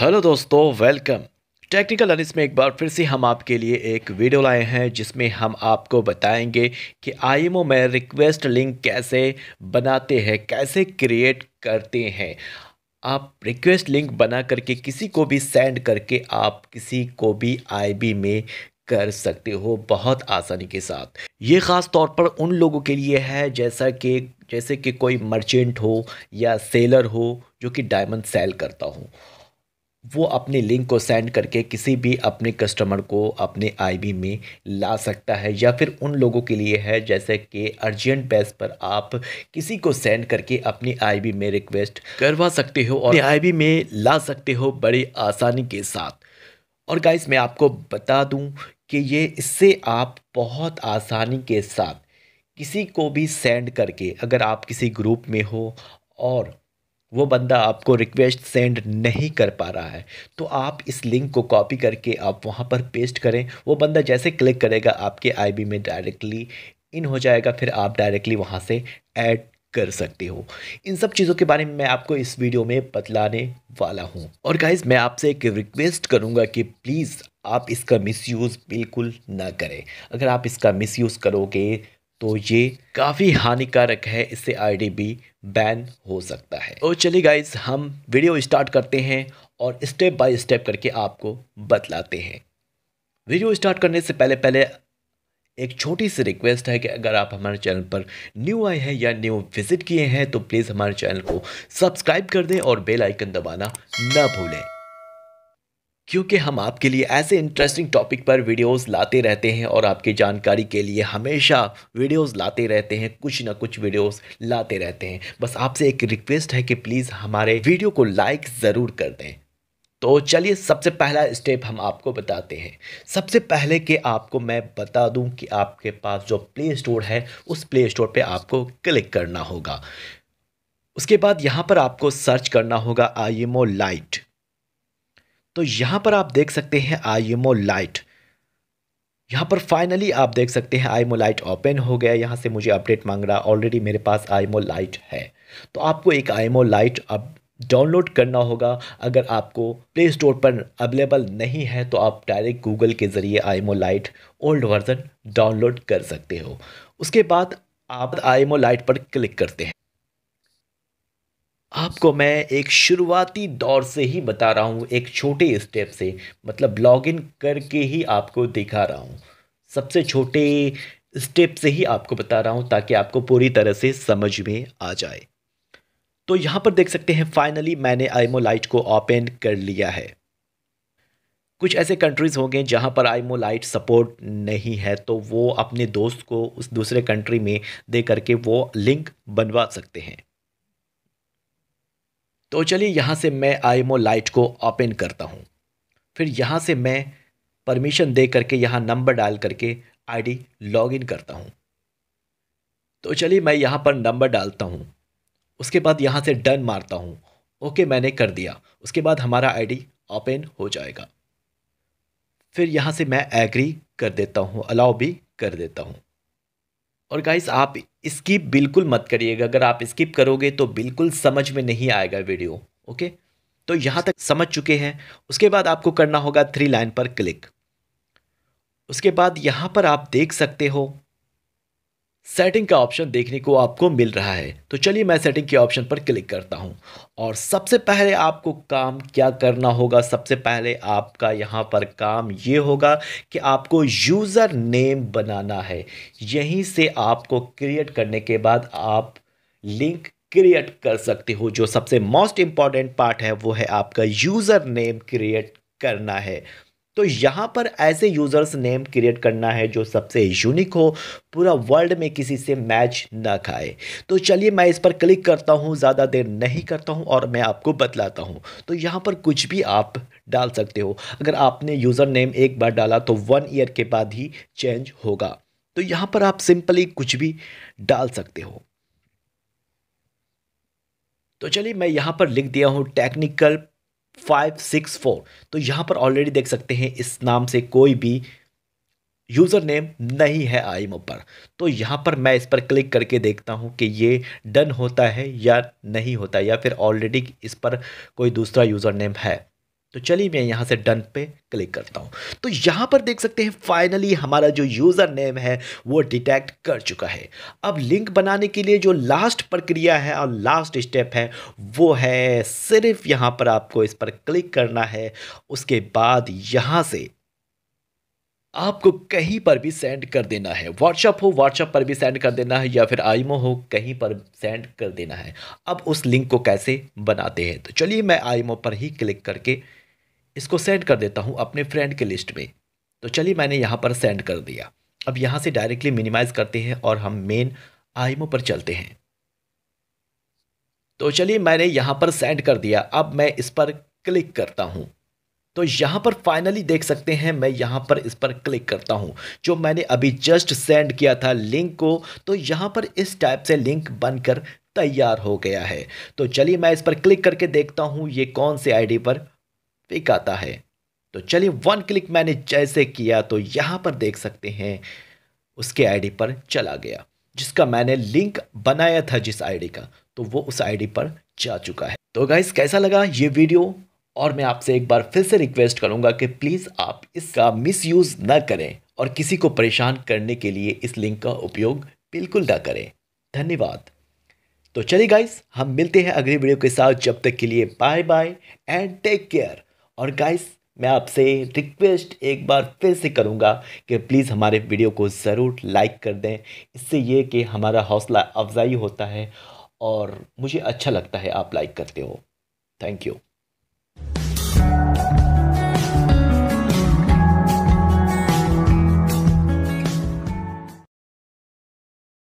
hello दोस्तों welcome technical Anis में एक बार फिर से हम आपके लिए एक वीडियो लाए हैं जिसमें हम आपको बताएंगे कि आईएमओ में रिक्वेस्ट लिंक कैसे बनाते हैं कैसे क्रिएट करते हैं आप रिक्वेस्ट लिंक बना करके किसी को भी सेंड करके आप किसी को भी आईबी में कर सकते हो बहुत आसानी के साथ ये ख़ास तौर पर उन लोगों के लिए है जैसा कि जैसे कि कोई मर्चेंट हो या सेलर हो जो कि डायमंड सेल करता हो वो अपने लिंक को सेंड करके किसी भी अपने कस्टमर को अपने आईबी में ला सकता है या फिर उन लोगों के लिए है जैसे कि अर्जेंट बेस पर आप किसी को सेंड करके अपने आईबी में रिक्वेस्ट करवा सकते हो और आईबी में ला सकते हो बड़ी आसानी के साथ और गाइस मैं आपको बता दूं कि ये इससे आप बहुत आसानी के साथ किसी को भी सेंड करके अगर आप किसी ग्रुप में हो और वो बंदा आपको रिक्वेस्ट सेंड नहीं कर पा रहा है तो आप इस लिंक को कॉपी करके आप वहाँ पर पेस्ट करें वो बंदा जैसे क्लिक करेगा आपके आईबी में डायरेक्टली इन हो जाएगा फिर आप डायरेक्टली वहाँ से ऐड कर सकते हो इन सब चीज़ों के बारे में मैं आपको इस वीडियो में बतलाने वाला हूँ और गाइज मैं आपसे एक रिक्वेस्ट करूँगा कि प्लीज़ आप इसका मिसयूज़ बिल्कुल ना करें अगर आप इसका मिसयूज़ करोगे तो ये काफ़ी हानिकारक है इससे आईडीबी बैन हो सकता है और तो चलिए गाइज हम वीडियो स्टार्ट करते हैं और स्टेप बाय स्टेप करके आपको बतलाते हैं वीडियो स्टार्ट करने से पहले पहले एक छोटी सी रिक्वेस्ट है कि अगर आप हमारे चैनल पर न्यू आए हैं या न्यू विजिट किए हैं तो प्लीज़ हमारे चैनल को सब्सक्राइब कर दें और बेल आइकन दबाना ना भूलें क्योंकि हम आपके लिए ऐसे इंटरेस्टिंग टॉपिक पर वीडियोस लाते रहते हैं और आपकी जानकारी के लिए हमेशा वीडियोस लाते रहते हैं कुछ ना कुछ वीडियोस लाते रहते हैं बस आपसे एक रिक्वेस्ट है कि प्लीज़ हमारे वीडियो को लाइक ज़रूर कर दें तो चलिए सबसे पहला स्टेप हम आपको बताते हैं सबसे पहले कि आपको मैं बता दूँ कि आपके पास जो प्ले स्टोर है उस प्ले स्टोर पर आपको क्लिक करना होगा उसके बाद यहाँ पर आपको सर्च करना होगा आई एम ओ लाइट तो यहाँ पर आप देख सकते हैं आईएमओ लाइट यहाँ पर फाइनली आप देख सकते हैं आईमो लाइट ओपन हो गया यहाँ से मुझे अपडेट मांग रहा ऑलरेडी मेरे पास आईमो लाइट है तो आपको एक आईमो लाइट अब डाउनलोड करना होगा अगर आपको प्ले स्टोर पर अवेलेबल नहीं है तो आप डायरेक्ट गूगल के ज़रिए imo lite old version download कर सकते हो उसके बाद आप आईमो लाइट पर क्लिक करते हैं आपको मैं एक शुरुआती दौर से ही बता रहा हूँ एक छोटे स्टेप से मतलब लॉग इन करके ही आपको दिखा रहा हूँ सबसे छोटे स्टेप से ही आपको बता रहा हूँ ताकि आपको पूरी तरह से समझ में आ जाए तो यहाँ पर देख सकते हैं फाइनली मैंने आईमो लाइट को ओपन कर लिया है कुछ ऐसे कंट्रीज़ होंगे जहाँ पर आईमो लाइट सपोर्ट नहीं है तो वो अपने दोस्त को उस दूसरे कंट्री में दे करके वो लिंक बनवा सकते हैं तो चलिए यहाँ से मैं आई एम ओ लाइट को ओपन करता हूँ फिर यहाँ से मैं परमिशन दे करके यहाँ नंबर डाल करके आईडी लॉगिन करता हूँ तो चलिए मैं यहाँ पर नंबर डालता हूँ उसके बाद यहाँ से डन मारता हूँ ओके मैंने कर दिया उसके बाद हमारा आईडी ओपन हो जाएगा फिर यहाँ से मैं एग्री कर देता हूँ अलाउ भी कर देता हूँ और गाइस आप स्किप बिल्कुल मत करिएगा अगर आप स्किप करोगे तो बिल्कुल समझ में नहीं आएगा वीडियो ओके तो यहां तक समझ चुके हैं उसके बाद आपको करना होगा थ्री लाइन पर क्लिक उसके बाद यहां पर आप देख सकते हो सेटिंग का ऑप्शन देखने को आपको मिल रहा है तो चलिए मैं सेटिंग के ऑप्शन पर क्लिक करता हूँ और सबसे पहले आपको काम क्या करना होगा सबसे पहले आपका यहाँ पर काम ये होगा कि आपको यूज़र नेम बनाना है यहीं से आपको क्रिएट करने के बाद आप लिंक क्रिएट कर सकते हो जो सबसे मोस्ट इम्पॉर्टेंट पार्ट है वो है आपका यूज़र नेम क्रिएट करना है तो यहाँ पर ऐसे यूज़र्स नेम क्रिएट करना है जो सबसे यूनिक हो पूरा वर्ल्ड में किसी से मैच ना खाए तो चलिए मैं इस पर क्लिक करता हूँ ज़्यादा देर नहीं करता हूँ और मैं आपको बतलाता हूँ तो यहाँ पर कुछ भी आप डाल सकते हो अगर आपने यूज़र नेम एक बार डाला तो वन ईयर के बाद ही चेंज होगा तो यहाँ पर आप सिंपली कुछ भी डाल सकते हो तो चलिए मैं यहाँ पर लिख दिया हूँ टेक्निकल फाइव सिक्स फोर तो यहाँ पर ऑलरेडी देख सकते हैं इस नाम से कोई भी यूज़र नेम नहीं है आईमो पर तो यहाँ पर मैं इस पर क्लिक करके देखता हूँ कि ये डन होता है या नहीं होता या फिर ऑलरेडी इस पर कोई दूसरा यूज़र नेम है तो चलिए मैं यहाँ से डन पे क्लिक करता हूँ तो यहाँ पर देख सकते हैं फाइनली हमारा जो यूज़र नेम है वो डिटेक्ट कर चुका है अब लिंक बनाने के लिए जो लास्ट प्रक्रिया है और लास्ट स्टेप है वो है सिर्फ यहाँ पर आपको इस पर क्लिक करना है उसके बाद यहाँ से आपको कहीं पर भी सेंड कर देना है व्हाट्सअप हो व्हाट्सअप पर भी सेंड कर देना है या फिर आईमो हो कहीं पर सेंड कर देना है अब उस लिंक को कैसे बनाते हैं तो चलिए मैं आईमो पर ही क्लिक करके इसको सेंड कर देता हूँ अपने फ्रेंड के लिस्ट में तो चलिए मैंने यहाँ पर सेंड कर दिया अब यहाँ से डायरेक्टली मिनिमाइज़ करते हैं और हम मेन आईमो पर चलते हैं तो चलिए मैंने यहाँ पर सेंड कर दिया अब मैं इस पर क्लिक करता हूँ तो यहाँ पर फाइनली देख सकते हैं मैं यहाँ पर इस पर क्लिक करता हूँ जो मैंने अभी जस्ट सेंड किया था लिंक को तो यहाँ पर इस टाइप से लिंक बनकर तैयार हो गया है तो चलिए मैं इस पर क्लिक करके देखता हूँ ये कौन से आईडी पर पिक आता है तो चलिए वन क्लिक मैंने जैसे किया तो यहाँ पर देख सकते हैं उसके आईडी पर चला गया जिसका मैंने लिंक बनाया था जिस आईडी का तो वो उस आईडी पर जा चुका है तो गाइस कैसा लगा ये वीडियो और मैं आपसे एक बार फिर से रिक्वेस्ट करूंगा कि प्लीज़ आप इसका मिसयूज़ ना करें और किसी को परेशान करने के लिए इस लिंक का उपयोग बिल्कुल ना करें धन्यवाद तो चलिए गाइस हम मिलते हैं अगली वीडियो के साथ जब तक के लिए bye bye and take care और गाइस मैं आपसे रिक्वेस्ट एक बार फिर से करूँगा कि प्लीज़ हमारे वीडियो को ज़रूर लाइक कर दें इससे ये कि हमारा हौसला अफजाई होता है और मुझे अच्छा लगता है आप लाइक करते हो थैंक यू